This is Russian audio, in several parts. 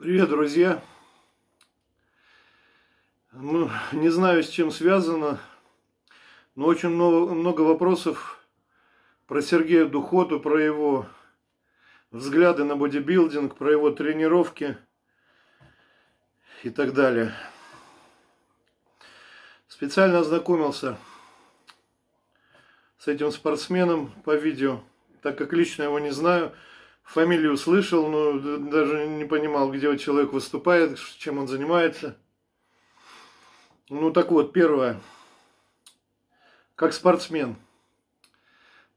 Привет, друзья! Ну, не знаю, с чем связано, но очень много, много вопросов про Сергея Духоту, про его взгляды на бодибилдинг, про его тренировки и так далее. Специально ознакомился с этим спортсменом по видео, так как лично его не знаю – фамилию слышал, но даже не понимал, где человек выступает, чем он занимается. Ну так вот, первое. Как спортсмен.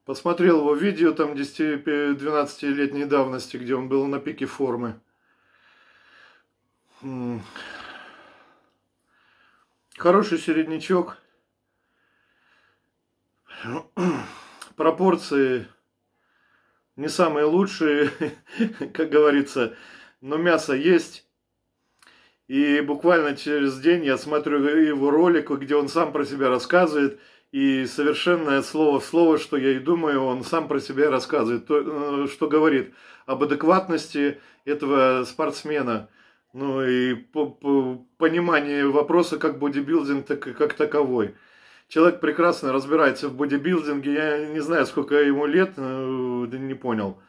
Посмотрел его видео там 10-12-летней давности, где он был на пике формы. Хороший середнячок. Пропорции не самые лучшие, как говорится, но мясо есть. И буквально через день я смотрю его ролик, где он сам про себя рассказывает, и совершенно слово в слово, что я и думаю, он сам про себя рассказывает, то, э, что говорит об адекватности этого спортсмена, ну и по, по, понимание вопроса как бодибилдинг, так и как таковой человек прекрасно разбирается в бодибилдинге, я не знаю, сколько ему лет, э, не понял.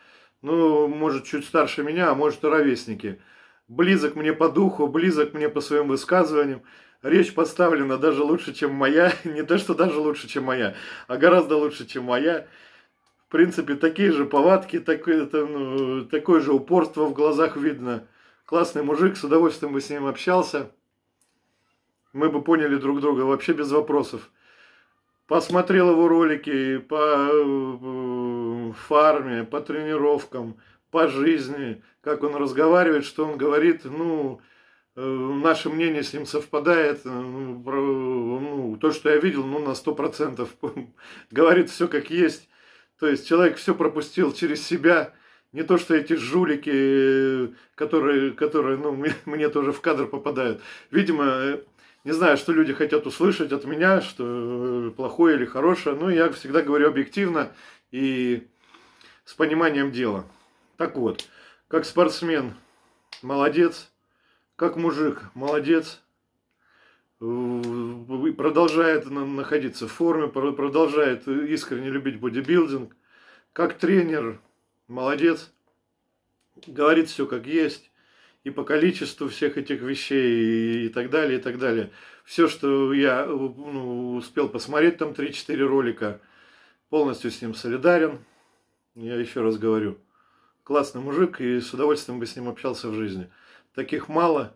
Ну, может, чуть старше меня, а может, и ровесники. Близок мне по духу, близок мне по своим высказываниям. Речь поставлена даже лучше, чем моя. Не то, что даже лучше, чем моя, а гораздо лучше, чем моя. В принципе, такие же повадки, такое, ну, такое же упорство в глазах видно. Классный мужик, с удовольствием бы с ним общался. Мы бы поняли друг друга вообще без вопросов посмотрел его ролики по э, э, фарме, по тренировкам, по жизни, как он разговаривает, что он говорит, ну, э, наше мнение с ним совпадает, ну, ну, то, что я видел, ну, на 100% говорит все как есть. То есть человек все пропустил через себя, не то, что эти жулики, которые, которые ну, мне, мне тоже в кадр попадают. Видимо, не знаю, что люди хотят услышать от меня, что плохое или хорошее, но я всегда говорю объективно и с пониманием дела. Так вот, как спортсмен молодец, как мужик молодец, продолжает находиться в форме, продолжает искренне любить бодибилдинг, как тренер молодец, говорит все как есть, и по количеству всех этих вещей и так далее, и так далее. Все, что я э, ну, успел посмотреть, там 3-4 ролика, полностью с ним солидарен. Я еще раз говорю, классный мужик, и с удовольствием бы с ним общался в жизни. Таких мало,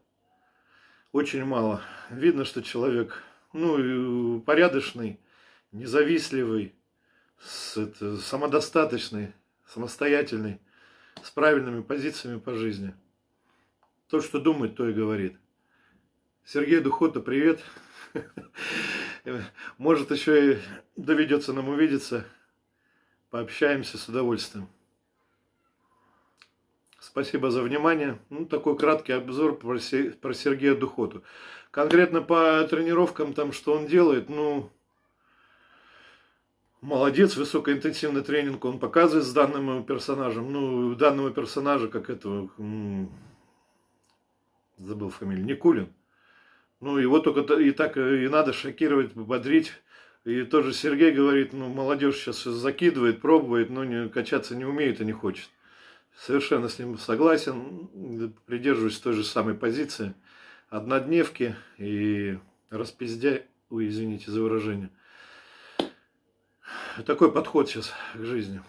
очень мало. Видно, что человек ну, э, порядочный, независливый, с, это, самодостаточный, самостоятельный, с правильными позициями по жизни. То, что думает, то и говорит. Сергей Духота, привет. Может, еще и доведется нам увидеться. Пообщаемся с удовольствием. Спасибо за внимание. Ну, такой краткий обзор про, про Сергея Духоту. Конкретно по тренировкам, там, что он делает, ну, молодец, высокоинтенсивный тренинг он показывает с данным персонажем. Ну, данного персонажа, как этого, забыл фамилию, Никулин. Ну, его только и так э, и надо шокировать, бодрить. И тоже Сергей говорит, ну, молодежь сейчас закидывает, пробует, но не, качаться не умеет и не хочет. Совершенно с ним согласен, придерживаюсь той же самой позиции. Однодневки и распиздя, ой, извините за выражение. Такой подход сейчас к жизни.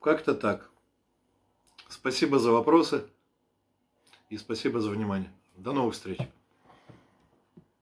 Как-то так. Спасибо за вопросы и спасибо за внимание. До новых встреч!